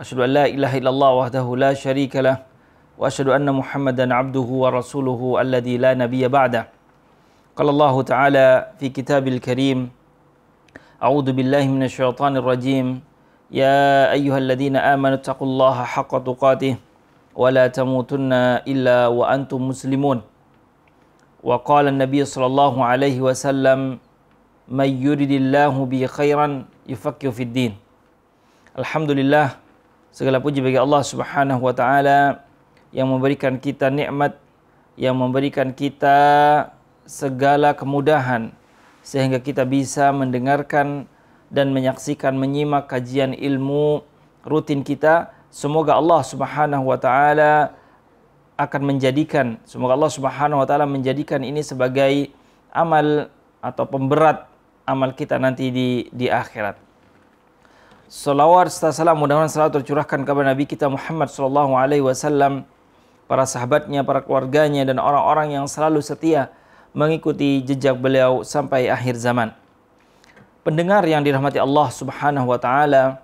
أشهد أن لا إله إلا الله وحده لا شريك له وأشهد أن محمدا عبده ورسوله الذي لا نبي بعده قال الله تعالى في كتاب الكريم أعوذ بالله من الشيطان الرجيم يا أيها الذين آمنوا اتقوا الله حق تقاته ولا تموتن إلا وأنتم مسلمون وقال النبي صلى الله عليه وسلم من يرد الله به خيرا يفكه في الدين الحمد لله Segala puji bagi Allah Subhanahu wa taala yang memberikan kita nikmat, yang memberikan kita segala kemudahan sehingga kita bisa mendengarkan dan menyaksikan menyimak kajian ilmu rutin kita. Semoga Allah Subhanahu wa taala akan menjadikan semoga Allah Subhanahu wa taala menjadikan ini sebagai amal atau pemberat amal kita nanti di di akhirat. Salawat serta salam mudah-mudahan selalu tercurahkan kepada Nabi kita Muhammad Sallallahu Alaihi Wasallam, para sahabatnya, para keluarganya, dan orang-orang yang selalu setia mengikuti jejak beliau sampai akhir zaman. Pendengar yang dirahmati Allah Subhanahu Wa Taala,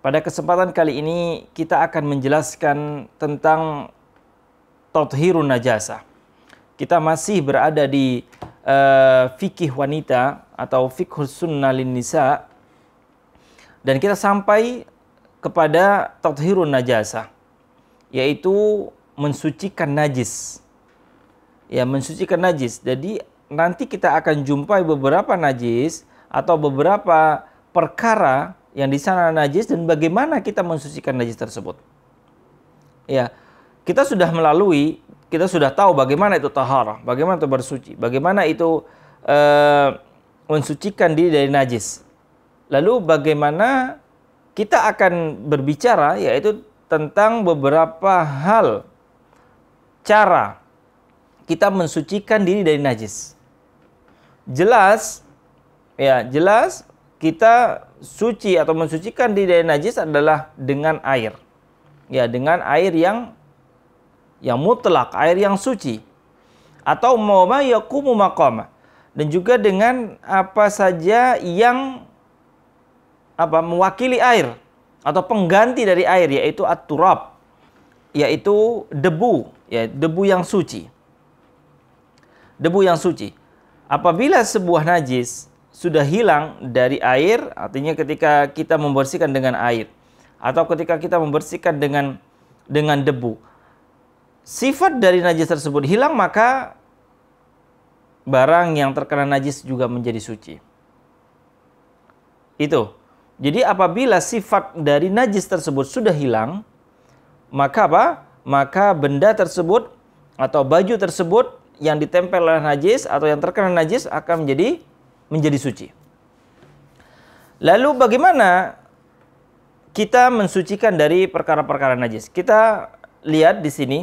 pada kesempatan kali ini kita akan menjelaskan tentang tathirun najasa. Kita masih berada di uh, eh, fikih wanita atau fikih sunnah lin nisa dan kita sampai kepada tathirun najasa, yaitu mensucikan najis. Ya, mensucikan najis. Jadi nanti kita akan jumpai beberapa najis atau beberapa perkara yang di sana najis dan bagaimana kita mensucikan najis tersebut. Ya, kita sudah melalui, kita sudah tahu bagaimana itu tahar, bagaimana itu bersuci, bagaimana itu uh, mensucikan diri dari najis. Lalu bagaimana kita akan berbicara yaitu tentang beberapa hal cara kita mensucikan diri dari najis. Jelas ya, jelas kita suci atau mensucikan diri dari najis adalah dengan air. Ya, dengan air yang yang mutlak, air yang suci. Atau mama yakumu maqama. Dan juga dengan apa saja yang apa mewakili air atau pengganti dari air yaitu aturab yaitu debu ya debu yang suci debu yang suci apabila sebuah najis sudah hilang dari air artinya ketika kita membersihkan dengan air atau ketika kita membersihkan dengan dengan debu sifat dari najis tersebut hilang maka barang yang terkena najis juga menjadi suci itu jadi apabila sifat dari najis tersebut sudah hilang, maka apa? Maka benda tersebut atau baju tersebut yang ditempel oleh najis atau yang terkena najis akan menjadi menjadi suci. Lalu bagaimana kita mensucikan dari perkara-perkara najis? Kita lihat di sini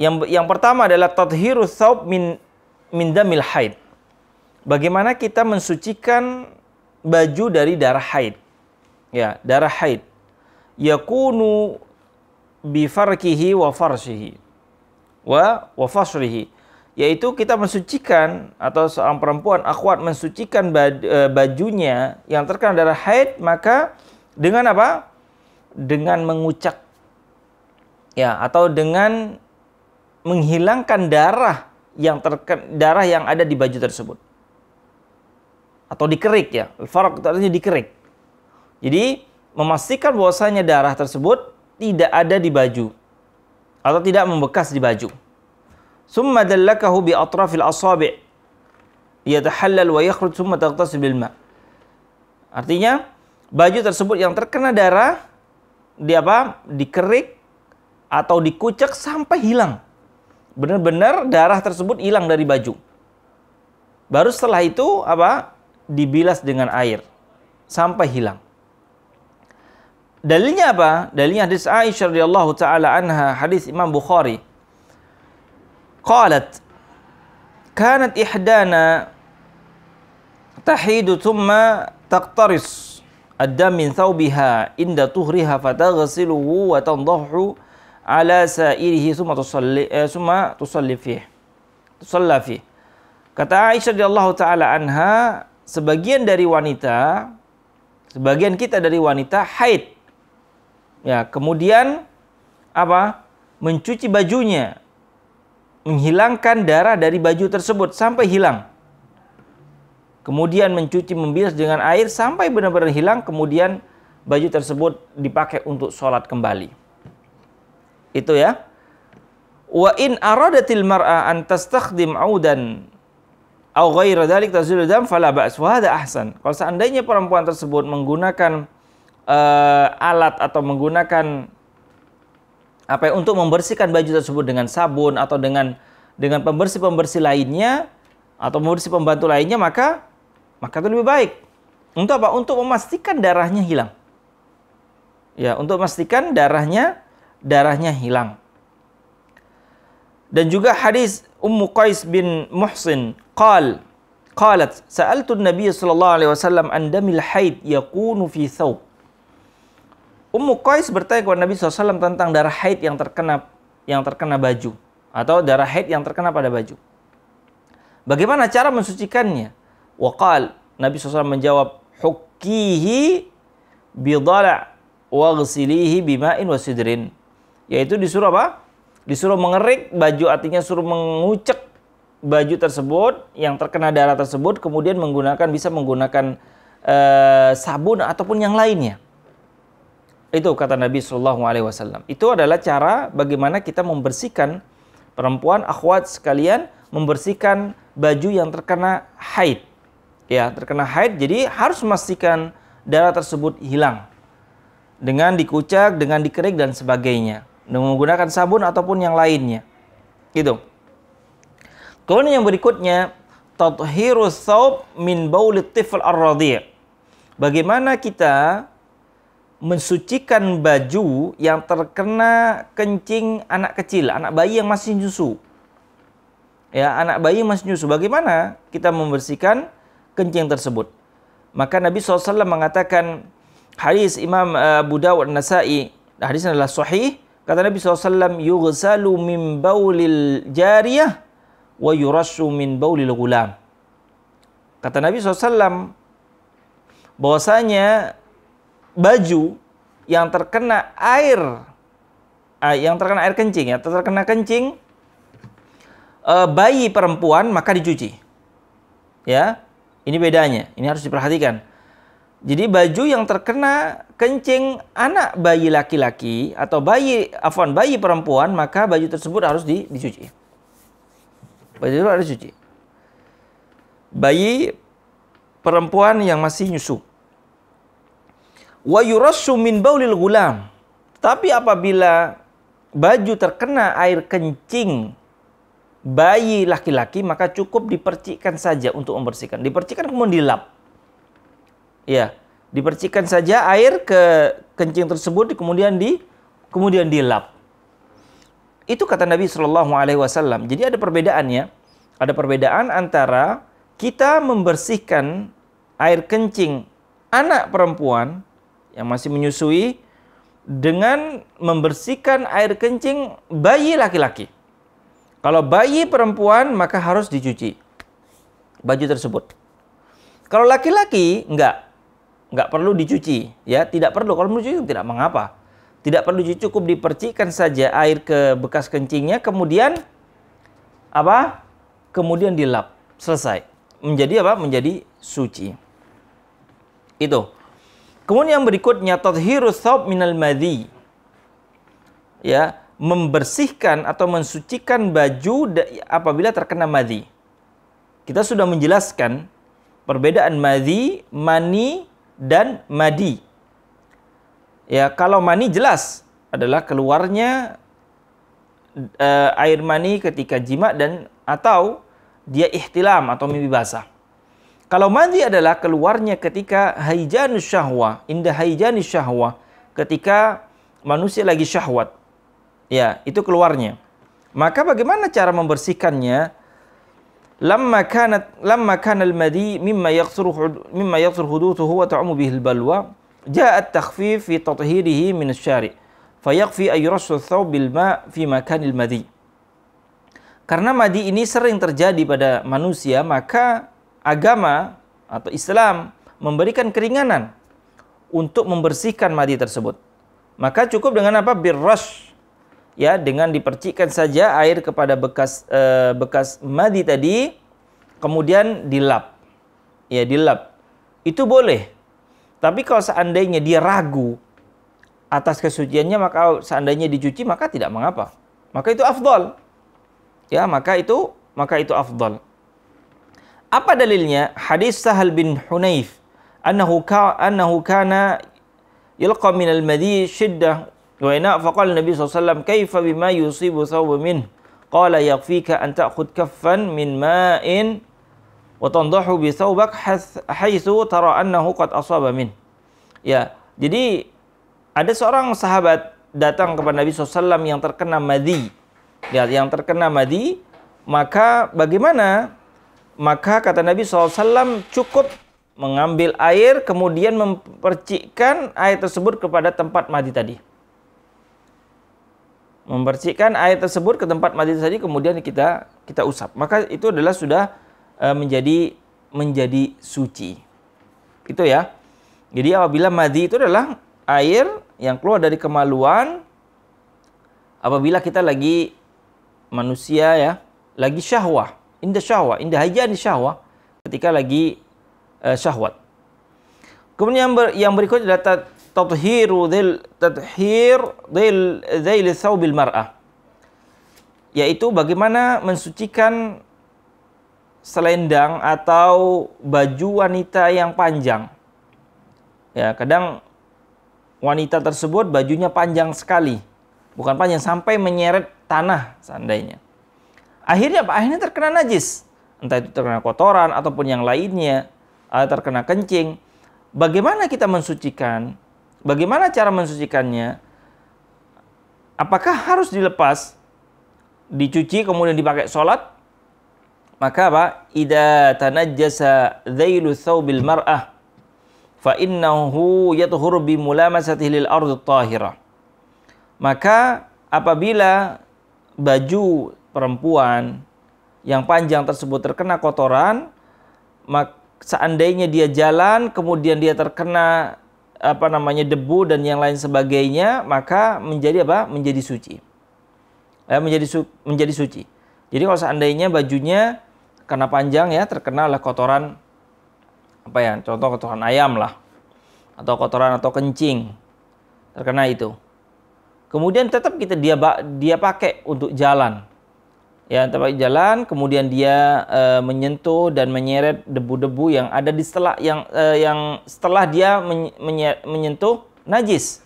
yang yang pertama adalah tathiru saub min min damil haid. Bagaimana kita mensucikan baju dari darah haid. Ya, darah haid. Yakunu bifarkihi wa farsihi wa wa fasrihi. Yaitu kita mensucikan atau seorang perempuan akhwat mensucikan e, bajunya yang terkena darah haid maka dengan apa? Dengan mengucak ya atau dengan menghilangkan darah yang terken, darah yang ada di baju tersebut atau dikerik ya. Al-farq itu artinya dikerik. Jadi memastikan bahwasanya darah tersebut tidak ada di baju atau tidak membekas di baju. Summa dallakahu bi atrafil asabi' yatahallal wa yakhruj summa taghtasil bil ma. Artinya baju tersebut yang terkena darah di apa? dikerik atau dikucek sampai hilang. Benar-benar darah tersebut hilang dari baju. Baru setelah itu apa? dibilas dengan air sampai hilang. Dalilnya apa? Dalilnya hadis Aisyah radhiyallahu taala anha, hadis Imam Bukhari. Qalat kanat ihdana tahidu thumma taqtaris ad-dam min thawbiha inda tuhriha fataghsiluhu wa tandahu ala sa'irihi thumma tusalli eh, thumma tusalli fihi. Tusalla fihi. Kata Aisyah radhiyallahu taala anha, sebagian dari wanita, sebagian kita dari wanita haid. Ya, kemudian apa? Mencuci bajunya, menghilangkan darah dari baju tersebut sampai hilang. Kemudian mencuci membilas dengan air sampai benar-benar hilang, kemudian baju tersebut dipakai untuk sholat kembali. Itu ya. Wa in aradatil mar'a an tastakhdim audan au ghaira dzalik tazilul dam fala ba's wa ahsan. Kalau seandainya perempuan tersebut menggunakan uh, alat atau menggunakan apa ya, untuk membersihkan baju tersebut dengan sabun atau dengan dengan pembersih-pembersih lainnya atau pembersih pembantu lainnya maka maka itu lebih baik. Untuk apa? Untuk memastikan darahnya hilang. Ya, untuk memastikan darahnya darahnya hilang. Dan juga hadis Ummu Qais bin Muhsin قال قالت سألت النبي صلى الله عليه وسلم an دم haid يكون في ثوب Ummu Qais bertanya kepada Nabi SAW tentang darah haid yang terkena yang terkena baju atau darah haid yang terkena pada baju. Bagaimana cara mensucikannya? Waqal Nabi SAW menjawab hukihi bidala waghsilihi bima'in wasidrin. Yaitu disuruh apa? Disuruh mengerik baju artinya suruh mengucek baju tersebut yang terkena darah tersebut kemudian menggunakan bisa menggunakan e, sabun ataupun yang lainnya. Itu kata Nabi Shallallahu Alaihi Wasallam. Itu adalah cara bagaimana kita membersihkan perempuan akhwat sekalian membersihkan baju yang terkena haid. Ya, terkena haid. Jadi harus memastikan darah tersebut hilang dengan dikucak, dengan dikerik dan sebagainya, dengan menggunakan sabun ataupun yang lainnya. Gitu. Kemudian yang berikutnya, tathhiru saub min baulit tifl ar Bagaimana kita mensucikan baju yang terkena kencing anak kecil, anak bayi yang masih nyusu. Ya, anak bayi yang masih nyusu. Bagaimana kita membersihkan kencing tersebut? Maka Nabi SAW mengatakan hadis Imam eh, Abu Dawud Nasai, hadis adalah sahih, kata Nabi SAW, Yugsalu min baulil jariyah wa yurashu min baulil gulam. Kata Nabi SAW, bahwasanya baju yang terkena air, ah, yang terkena air kencing, ya, terkena kencing eh, bayi perempuan maka dicuci. Ya, ini bedanya. Ini harus diperhatikan. Jadi baju yang terkena kencing anak bayi laki-laki atau bayi afwan bayi perempuan maka baju tersebut harus dicuci. Baju dulu harus cuci. Bayi perempuan yang masih nyusu. Wa yurassu min baulil gulam. Tapi apabila baju terkena air kencing bayi laki-laki maka cukup dipercikkan saja untuk membersihkan. Dipercikkan kemudian dilap. Ya, dipercikkan saja air ke kencing tersebut kemudian di kemudian dilap. Itu kata Nabi Shallallahu Alaihi Wasallam. Jadi ada perbedaannya. Ada perbedaan antara kita membersihkan air kencing anak perempuan yang masih menyusui dengan membersihkan air kencing bayi laki-laki. Kalau bayi perempuan maka harus dicuci baju tersebut. Kalau laki-laki enggak, enggak perlu dicuci, ya tidak perlu. Kalau mencuci tidak mengapa. Tidak perlu cukup dipercikkan saja air ke bekas kencingnya, kemudian apa? Kemudian dilap, selesai. Menjadi apa? Menjadi suci. Itu. Kemudian yang berikutnya tathhiru thawb minal madhi. Ya, membersihkan atau mensucikan baju apabila terkena madhi. Kita sudah menjelaskan perbedaan madhi, mani, dan madi. Ya, kalau mani jelas adalah keluarnya uh, air mani ketika jima dan atau dia ihtilam atau mimpi basah. Kalau mandi adalah keluarnya ketika haijanus syahwa, indah haijanus syahwa, ketika manusia lagi syahwat. Ya, itu keluarnya. Maka bagaimana cara membersihkannya? Lamma kanat lamma kana al-madi mimma yaqsuru mimma yaqsuru hudutuhu wa ta'umu bihi al-balwa Ja'at takhfif fi tathhirihi min syari. Fayakfi ayyurasu bil ma fi makanil madhi. Karena madi ini sering terjadi pada manusia, maka agama atau Islam memberikan keringanan untuk membersihkan madi tersebut. Maka cukup dengan apa? Birrash. Ya, dengan dipercikkan saja air kepada bekas e, bekas madi tadi, kemudian dilap. Ya, dilap. Itu boleh tapi kalau seandainya dia ragu atas kesuciannya, maka seandainya dicuci maka tidak mengapa. Maka itu afdol. Ya, maka itu maka itu afdol. Apa dalilnya? Hadis Sahal bin Hunayf Anahu, ka anahu kana yilqa min al-madi wa ina faqal Nabi SAW. kaifa bima yusibu thawb min qala yakfika an ta'khud kaffan min ma'in wa bi thawbak haitsu tara annahu qad asaba Ya, jadi ada seorang sahabat datang kepada Nabi SAW yang terkena madi, Lihat, ya, yang terkena madi, maka bagaimana? Maka kata Nabi SAW cukup mengambil air kemudian mempercikkan air tersebut kepada tempat madhi tadi. Mempercikkan air tersebut ke tempat madhi tadi kemudian kita kita usap. Maka itu adalah sudah Eh, menjadi menjadi suci. Itu ya. Jadi apabila madhi itu adalah air yang keluar dari kemaluan apabila kita lagi manusia ya, lagi syahwah, indah syahwah, indah di syahwah ketika lagi uh, syahwat. Kemudian yang, ber, yang berikutnya adalah tathhiru dhil tathhir dhil dhail mar'ah. Yaitu bagaimana mensucikan selendang atau baju wanita yang panjang. Ya, kadang wanita tersebut bajunya panjang sekali. Bukan panjang sampai menyeret tanah seandainya. Akhirnya apa? Akhirnya terkena najis. Entah itu terkena kotoran ataupun yang lainnya, terkena kencing. Bagaimana kita mensucikan? Bagaimana cara mensucikannya? Apakah harus dilepas, dicuci kemudian dipakai sholat maka apa? Ida tanajjasa dhailu thawbil mar'ah fa innahu yatuhur bi mulamasatihi lil ardh tahirah. Maka apabila baju perempuan yang panjang tersebut terkena kotoran, maka seandainya dia jalan kemudian dia terkena apa namanya debu dan yang lain sebagainya, maka menjadi apa? menjadi suci. Eh, menjadi su menjadi suci. Jadi kalau seandainya bajunya karena panjang ya terkena oleh kotoran apa ya contoh kotoran ayam lah atau kotoran atau kencing terkena itu kemudian tetap kita dia dia pakai untuk jalan ya tetap jalan kemudian dia e, menyentuh dan menyeret debu-debu yang ada di setelah yang e, yang setelah dia menyentuh najis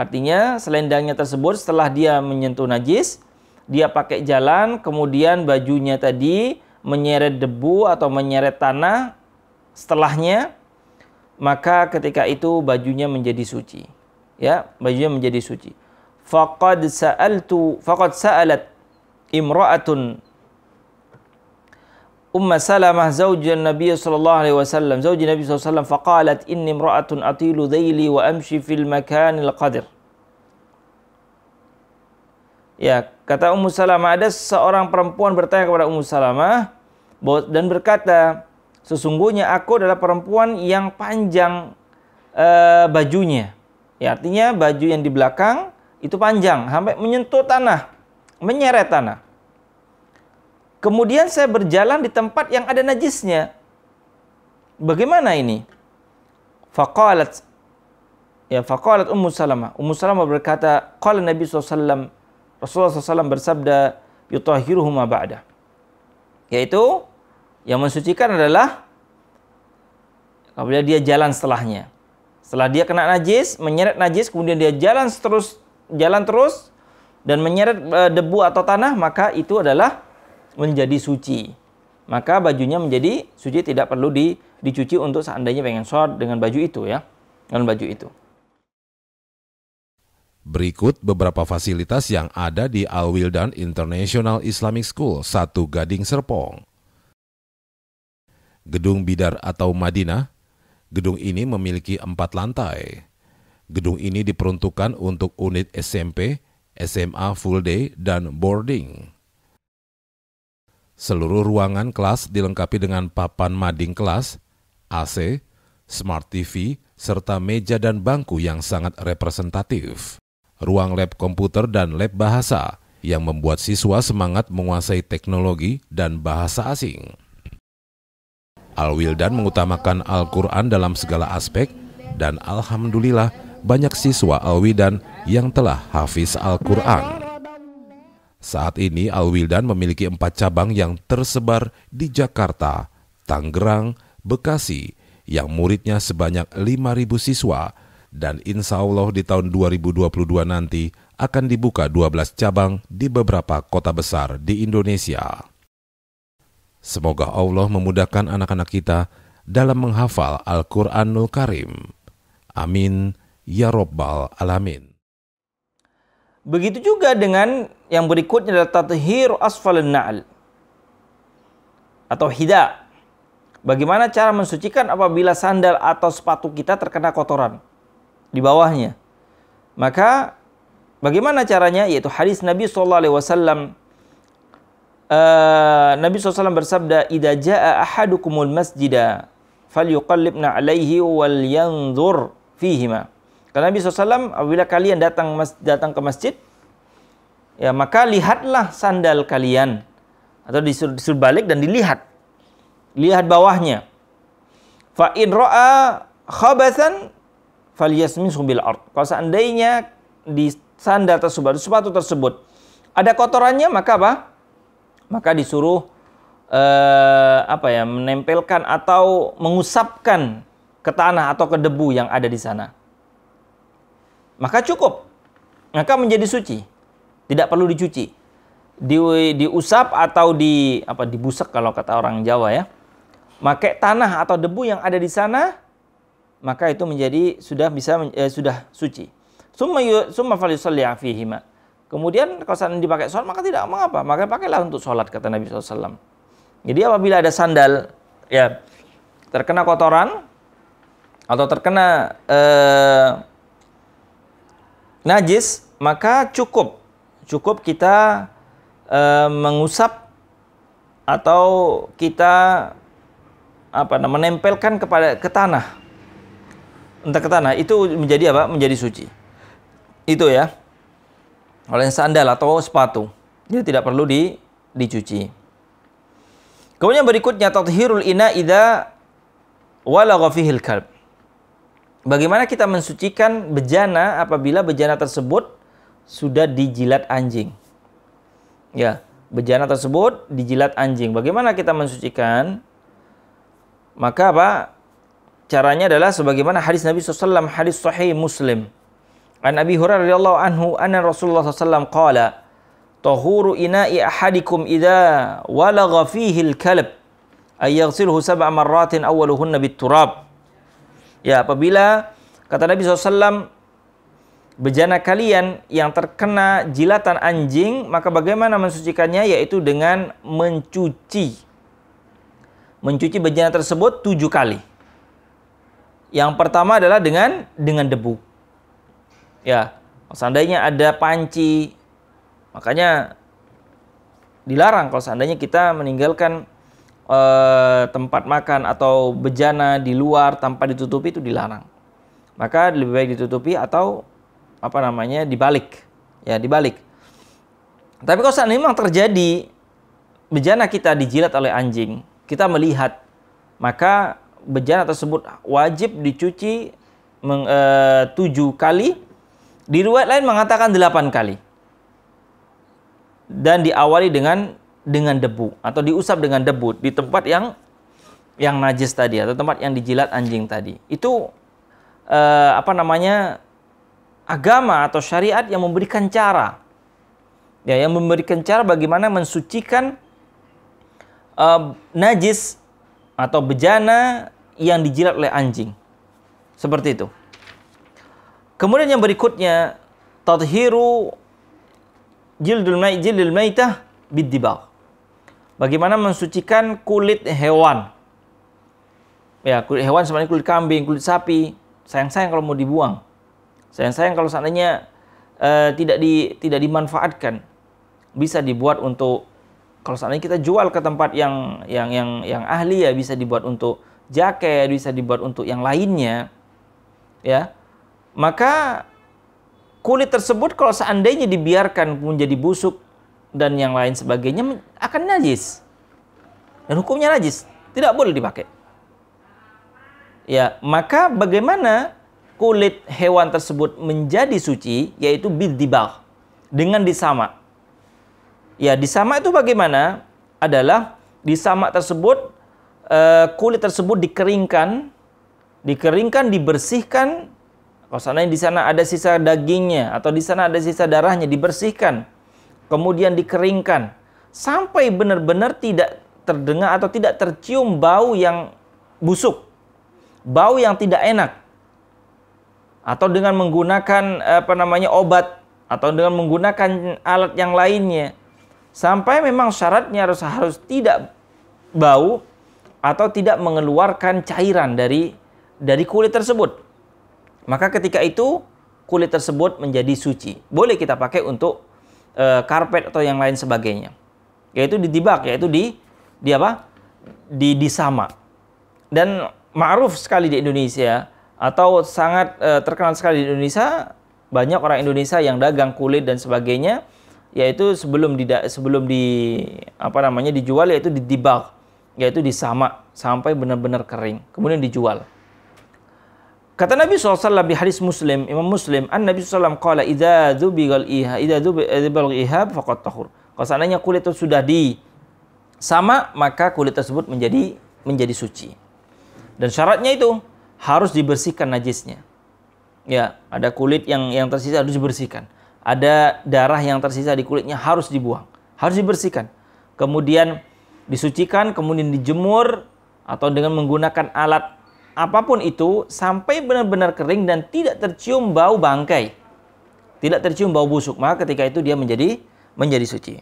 artinya selendangnya tersebut setelah dia menyentuh najis dia pakai jalan kemudian bajunya tadi menyeret debu atau menyeret tanah setelahnya maka ketika itu bajunya menjadi suci ya bajunya menjadi suci faqad sa'altu faqad sa'alat imra'atun Umma Salamah zaujun Nabi sallallahu alaihi wasallam zauji Nabi sallallahu alaihi wasallam faqalat inni imra'atun atilu dhayli wa amshi fil makanil qadir Ya, kata Ummu Salama ada seorang perempuan bertanya kepada Ummu Salama dan berkata, "Sesungguhnya aku adalah perempuan yang panjang e, bajunya." Ya, artinya baju yang di belakang itu panjang sampai menyentuh tanah, menyeret tanah. Kemudian saya berjalan di tempat yang ada najisnya. Bagaimana ini? Faqalat ya faqalat Ummu Salamah. Ummu Salamah berkata, "Qala Nabi sallallahu Rasulullah SAW bersabda, yutahhiruhuma ba'da. Yaitu, yang mensucikan adalah apabila dia jalan setelahnya. Setelah dia kena najis, menyeret najis, kemudian dia jalan terus, jalan terus, dan menyeret eh, debu atau tanah, maka itu adalah menjadi suci. Maka bajunya menjadi suci, tidak perlu di, dicuci untuk seandainya pengen short dengan baju itu ya, dengan baju itu. Berikut beberapa fasilitas yang ada di al International Islamic School, Satu Gading Serpong. Gedung Bidar atau Madinah, gedung ini memiliki empat lantai. Gedung ini diperuntukkan untuk unit SMP, SMA full day, dan boarding. Seluruh ruangan kelas dilengkapi dengan papan mading kelas, AC, smart TV, serta meja dan bangku yang sangat representatif ruang lab komputer dan lab bahasa yang membuat siswa semangat menguasai teknologi dan bahasa asing. Al-Wildan mengutamakan Al-Quran dalam segala aspek dan Alhamdulillah banyak siswa Al-Wildan yang telah hafiz Al-Quran. Saat ini Al-Wildan memiliki empat cabang yang tersebar di Jakarta, Tangerang, Bekasi, yang muridnya sebanyak 5.000 siswa dan insya Allah di tahun 2022 nanti akan dibuka 12 cabang di beberapa kota besar di Indonesia. Semoga Allah memudahkan anak-anak kita dalam menghafal Al-Quranul Karim. Amin. Ya Rabbal Alamin. Begitu juga dengan yang berikutnya adalah tathir Asfal na'al atau hida. Bagaimana cara mensucikan apabila sandal atau sepatu kita terkena kotoran? di bawahnya. Maka bagaimana caranya? Yaitu hadis Nabi Sallallahu Alaihi Wasallam. Uh, Nabi SAW bersabda, "Ida jaa ahadukumul masjida, falyuqallibna alaihi wal yanzur fihima." Karena Nabi SAW, apabila kalian datang mas, datang ke masjid, ya maka lihatlah sandal kalian atau disuruh, disuruh balik dan dilihat, lihat bawahnya. Fa in ra'a khabathan falyasmin subil ard. Kalau seandainya di sandal tersebut, sepatu tersebut ada kotorannya, maka apa? Maka disuruh eh, apa ya, menempelkan atau mengusapkan ke tanah atau ke debu yang ada di sana. Maka cukup. Maka menjadi suci. Tidak perlu dicuci. Di, diusap atau di apa dibusek kalau kata orang Jawa ya. Pakai tanah atau debu yang ada di sana maka itu menjadi sudah bisa eh, sudah suci. Summa summa falyusalli fihima. Kemudian kalau sandal dipakai sholat maka tidak mengapa, maka pakailah untuk sholat kata Nabi SAW. Jadi apabila ada sandal ya terkena kotoran atau terkena eh, najis maka cukup cukup kita eh, mengusap atau kita apa menempelkan kepada ke tanah entah ke tanah itu menjadi apa? Menjadi suci. Itu ya. Oleh sandal atau sepatu. Jadi tidak perlu di, dicuci. Kemudian berikutnya tathirul ina idza walagha fihil kalb. Bagaimana kita mensucikan bejana apabila bejana tersebut sudah dijilat anjing? Ya, bejana tersebut dijilat anjing. Bagaimana kita mensucikan? Maka apa? Caranya adalah sebagaimana hadis Nabi SAW, hadis sahih Muslim. An Abi Hurairah radhiyallahu anhu anna Rasulullah SAW qala Tahuru ina'i ahadikum idha walagha fihi al-kalb ay yaghsilhu sab'a marratin awwaluhunna bit-turab. Ya, apabila kata Nabi SAW bejana kalian yang terkena jilatan anjing, maka bagaimana mensucikannya yaitu dengan mencuci mencuci bejana tersebut tujuh kali. Yang pertama adalah dengan dengan debu. Ya, seandainya ada panci, makanya dilarang kalau seandainya kita meninggalkan eh, tempat makan atau bejana di luar tanpa ditutupi itu dilarang. Maka lebih baik ditutupi atau apa namanya dibalik, ya dibalik. Tapi kalau seandainya memang terjadi bejana kita dijilat oleh anjing, kita melihat maka bejana tersebut wajib dicuci meng, e, tujuh kali. Di riwayat lain mengatakan delapan kali. Dan diawali dengan dengan debu atau diusap dengan debu di tempat yang yang najis tadi atau tempat yang dijilat anjing tadi. Itu e, apa namanya agama atau syariat yang memberikan cara. Ya, yang memberikan cara bagaimana mensucikan e, najis atau bejana yang dijilat oleh anjing. Seperti itu. Kemudian yang berikutnya tathiru jildul mai jildul maitah bidibag. Bagaimana mensucikan kulit hewan? Ya, kulit hewan sebenarnya kulit kambing, kulit sapi. Sayang-sayang kalau mau dibuang. Sayang-sayang kalau seandainya uh, tidak di tidak dimanfaatkan. Bisa dibuat untuk kalau seandainya kita jual ke tempat yang yang yang yang ahli ya bisa dibuat untuk jaket, bisa dibuat untuk yang lainnya. Ya. Maka kulit tersebut kalau seandainya dibiarkan menjadi busuk dan yang lain sebagainya akan najis. Dan hukumnya najis, tidak boleh dipakai. Ya, maka bagaimana kulit hewan tersebut menjadi suci yaitu bidibah dengan disamak Ya, disama itu bagaimana? Adalah disama tersebut eh, kulit tersebut dikeringkan, dikeringkan, dibersihkan. Kalau oh, seandainya di sana ada sisa dagingnya atau di sana ada sisa darahnya dibersihkan, kemudian dikeringkan sampai benar-benar tidak terdengar atau tidak tercium bau yang busuk, bau yang tidak enak. Atau dengan menggunakan apa namanya obat atau dengan menggunakan alat yang lainnya Sampai memang syaratnya harus harus tidak bau atau tidak mengeluarkan cairan dari dari kulit tersebut. Maka ketika itu kulit tersebut menjadi suci. Boleh kita pakai untuk e, karpet atau yang lain sebagainya. Yaitu dibak, yaitu di di apa? Di disama. Dan ma'ruf sekali di Indonesia atau sangat e, terkenal sekali di Indonesia, banyak orang Indonesia yang dagang kulit dan sebagainya yaitu sebelum di sebelum di apa namanya dijual yaitu di didibak yaitu disamak sampai benar-benar kering kemudian dijual kata Nabi SAW di hadis Muslim Imam Muslim an Nabi SAW kala itu dzubigal iha ida dzubigal eh, iha faqad tahur kalau seandainya kulit itu sudah di sama maka kulit tersebut menjadi menjadi suci dan syaratnya itu harus dibersihkan najisnya ya ada kulit yang yang tersisa harus dibersihkan ada darah yang tersisa di kulitnya harus dibuang, harus dibersihkan. Kemudian disucikan, kemudian dijemur atau dengan menggunakan alat apapun itu sampai benar-benar kering dan tidak tercium bau bangkai. Tidak tercium bau busuk, maka ketika itu dia menjadi menjadi suci.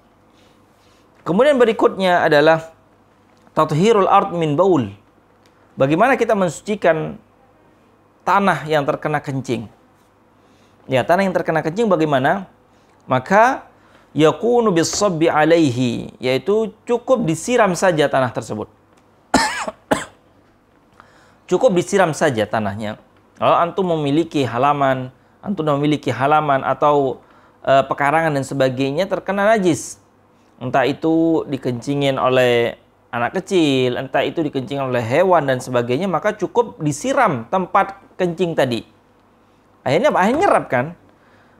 Kemudian berikutnya adalah tathirul ard min baul. Bagaimana kita mensucikan tanah yang terkena kencing? ya tanah yang terkena kencing bagaimana? Maka yakunu bisabbi alaihi yaitu cukup disiram saja tanah tersebut. cukup disiram saja tanahnya. Kalau antum memiliki halaman, antum memiliki halaman atau e, pekarangan dan sebagainya terkena najis. Entah itu dikencingin oleh anak kecil, entah itu dikencingin oleh hewan dan sebagainya, maka cukup disiram tempat kencing tadi Akhirnya apa? Akhirnya nyerap kan?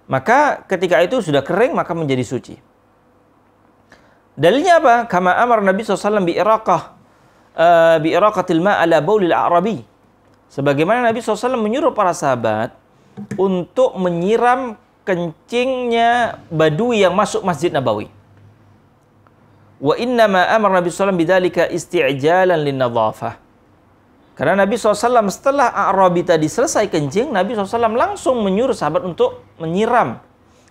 Maka ketika itu sudah kering maka menjadi suci. Dalilnya apa? Kama amar Nabi SAW bi iraqah eh, bi iraqatil ma ala baulil arabi. Sebagaimana Nabi SAW menyuruh para sahabat untuk menyiram kencingnya badui yang masuk Masjid Nabawi. Wa inna ma amar Nabi SAW bidalika isti'jalan linnadhafah. Karena Nabi SAW setelah Arabi tadi selesai kencing, Nabi SAW langsung menyuruh sahabat untuk menyiram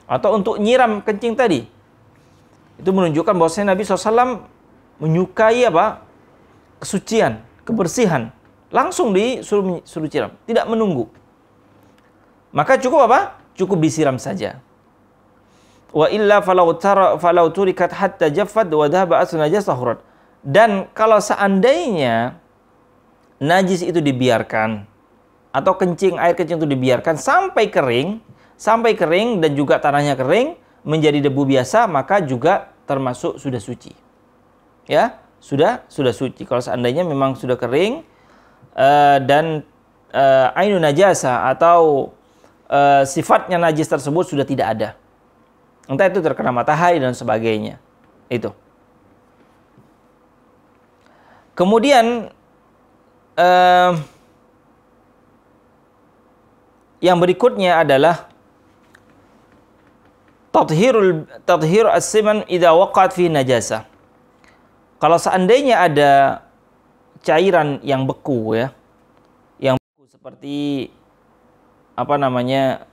atau untuk nyiram kencing tadi. Itu menunjukkan bahwasanya Nabi SAW menyukai apa? kesucian, kebersihan. Langsung disuruh suruh siram, tidak menunggu. Maka cukup apa? Cukup disiram saja. Wa illa falau tara falau turikat hatta jaffat wa dhaba sahurat. Dan kalau seandainya najis itu dibiarkan atau kencing air kencing itu dibiarkan sampai kering, sampai kering dan juga tanahnya kering menjadi debu biasa maka juga termasuk sudah suci. Ya, sudah sudah suci. Kalau seandainya memang sudah kering uh, dan uh, ainun najasa atau uh, sifatnya najis tersebut sudah tidak ada. Entah itu terkena matahari dan sebagainya. Itu. Kemudian yang berikutnya adalah tathirul tathir as-siman idza waqat fi najasa. Kalau seandainya ada cairan yang beku ya, yang beku seperti apa namanya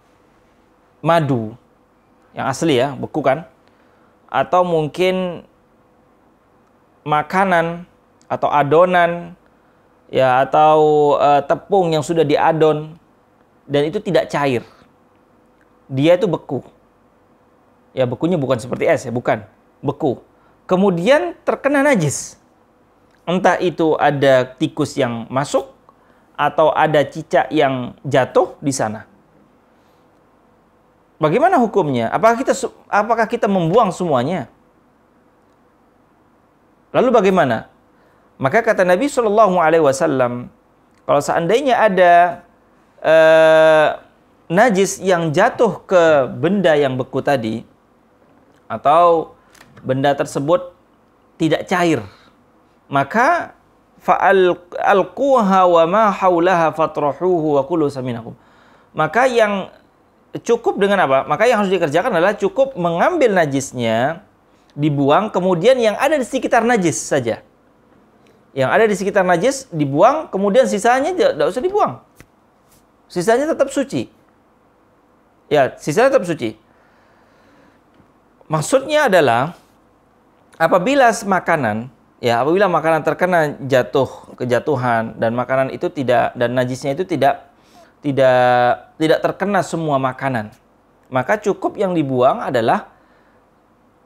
madu yang asli ya, beku kan? Atau mungkin makanan atau adonan ya atau uh, tepung yang sudah diadon dan itu tidak cair. Dia itu beku. Ya bekunya bukan seperti es ya, bukan. Beku. Kemudian terkena najis. Entah itu ada tikus yang masuk atau ada cicak yang jatuh di sana. Bagaimana hukumnya? Apakah kita apakah kita membuang semuanya? Lalu bagaimana? Maka kata Nabi Shallallahu Alaihi Wasallam, kalau seandainya ada eh, najis yang jatuh ke benda yang beku tadi, atau benda tersebut tidak cair, maka faal wa ma haulaha fatrohuhu wa kulu saminakum. Maka yang cukup dengan apa? Maka yang harus dikerjakan adalah cukup mengambil najisnya, dibuang, kemudian yang ada di sekitar najis saja yang ada di sekitar najis dibuang, kemudian sisanya tidak usah dibuang. Sisanya tetap suci. Ya, sisanya tetap suci. Maksudnya adalah apabila makanan ya apabila makanan terkena jatuh kejatuhan dan makanan itu tidak dan najisnya itu tidak tidak tidak terkena semua makanan. Maka cukup yang dibuang adalah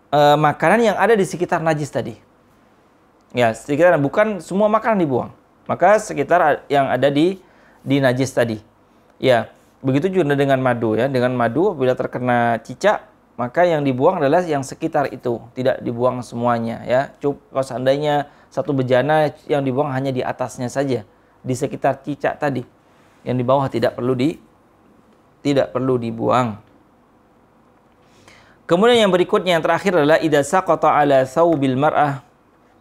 e, makanan yang ada di sekitar najis tadi. Ya, sekitar bukan semua makanan dibuang. Maka sekitar yang ada di di najis tadi. Ya, begitu juga dengan madu ya. Dengan madu bila terkena cicak, maka yang dibuang adalah yang sekitar itu, tidak dibuang semuanya ya. Cukup kalau seandainya satu bejana yang dibuang hanya di atasnya saja, di sekitar cicak tadi. Yang di bawah tidak perlu di tidak perlu dibuang. Kemudian yang berikutnya yang terakhir adalah idasa kota ala saubil mar'ah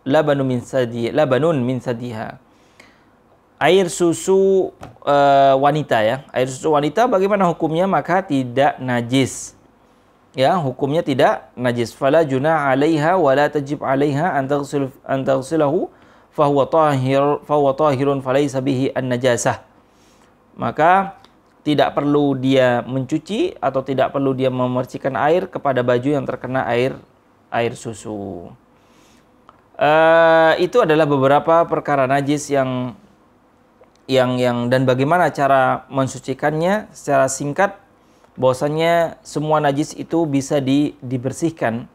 labanun min sadi labanun min sadiha air susu uh, wanita ya air susu wanita bagaimana hukumnya maka tidak najis ya hukumnya tidak najis fala juna 'alaiha wala tajib 'alaiha an taghsil an taghsilahu fahuwa tahir fahuwa tahirun falaysa bihi an najasah maka tidak perlu dia mencuci atau tidak perlu dia memercikan air kepada baju yang terkena air air susu. Eh, itu adalah beberapa perkara najis yang yang yang dan bagaimana cara mensucikannya secara singkat bahwasanya semua najis itu bisa di, dibersihkan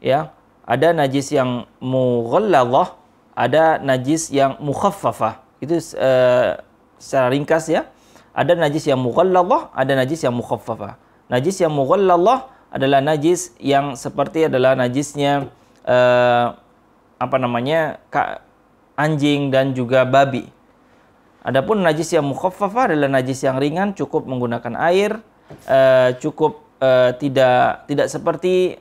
ya ada najis yang mughalladhah ada najis yang mukhaffafah itu uh, secara ringkas ya ada najis yang mughalladhah ada najis yang mukhaffafah najis yang mughalladhah adalah najis yang seperti adalah najisnya uh, apa namanya anjing dan juga babi. Adapun najis yang mukhaffafah adalah najis yang ringan cukup menggunakan air eh, cukup eh, tidak tidak seperti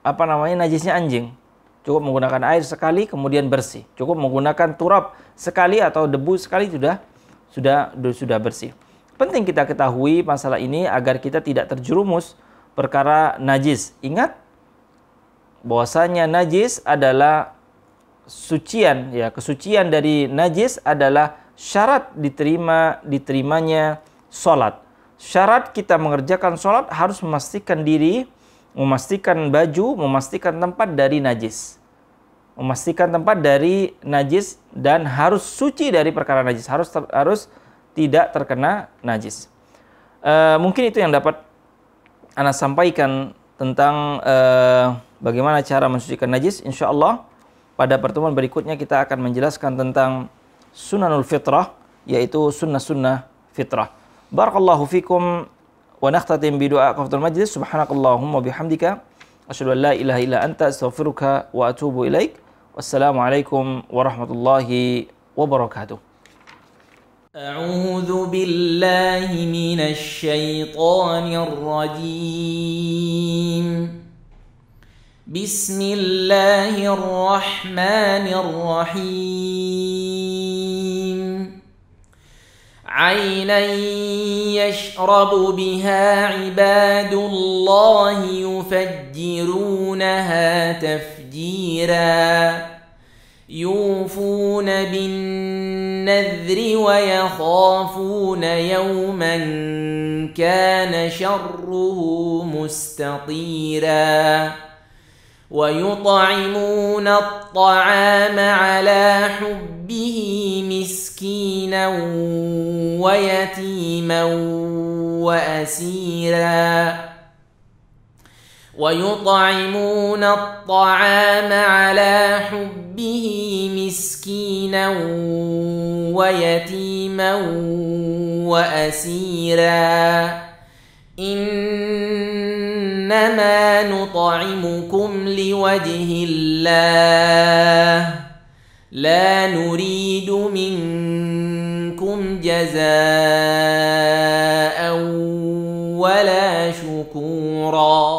apa namanya najisnya anjing. Cukup menggunakan air sekali kemudian bersih. Cukup menggunakan turap sekali atau debu sekali sudah sudah sudah bersih. Penting kita ketahui masalah ini agar kita tidak terjerumus perkara najis. Ingat bahwasanya najis adalah sucian ya kesucian dari najis adalah syarat diterima diterimanya sholat Syarat kita mengerjakan sholat harus memastikan diri, memastikan baju, memastikan tempat dari najis, memastikan tempat dari najis dan harus suci dari perkara najis, harus ter, harus tidak terkena najis. E, mungkin itu yang dapat anak sampaikan tentang e, bagaimana cara mensucikan najis. Insya Allah pada pertemuan berikutnya kita akan menjelaskan tentang sunanul fitrah, yaitu sunnah-sunnah fitrah. Barakallahu fikum wa nakhtatim bi du'a majlis. Subhanakallahumma bihamdika. Asyadu an la ilaha illa anta astaghfiruka wa atubu ilaik. Wassalamualaikum warahmatullahi wabarakatuh. أعوذ بالله من الشيطان الرجيم بسم الله الرحمن الرحيم عينا يشرب بها عباد الله يفجرونها تفجيرا يوفون بالنذر ويخافون يوما كان شره مستطيرا ويطعمون الطعام على حبه مسكينا ويتيما واسيرا ويطعمون الطعام على حبه مسكينا ويتيما واسيرا انما نطعمكم لوجه الله لا نريد منكم جزاء ولا شكورا